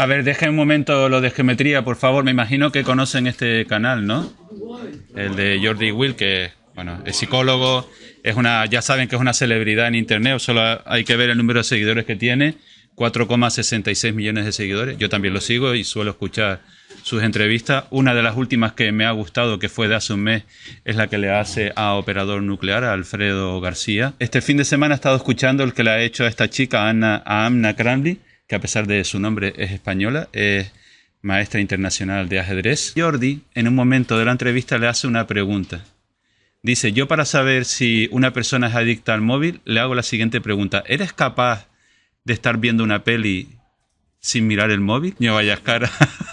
A ver, dejen un momento lo de geometría, por favor. Me imagino que conocen este canal, ¿no? El de Jordi Will, que bueno, es psicólogo, es una, ya saben que es una celebridad en internet, solo hay que ver el número de seguidores que tiene, 4,66 millones de seguidores. Yo también lo sigo y suelo escuchar sus entrevistas. Una de las últimas que me ha gustado, que fue de hace un mes, es la que le hace a Operador Nuclear, Alfredo García. Este fin de semana he estado escuchando el que le ha hecho a esta chica, Anna, a Amna Cranley, que a pesar de su nombre es española, es maestra internacional de ajedrez. Jordi, en un momento de la entrevista, le hace una pregunta. Dice, yo para saber si una persona es adicta al móvil, le hago la siguiente pregunta. ¿Eres capaz de estar viendo una peli sin mirar el móvil? No vayas cara.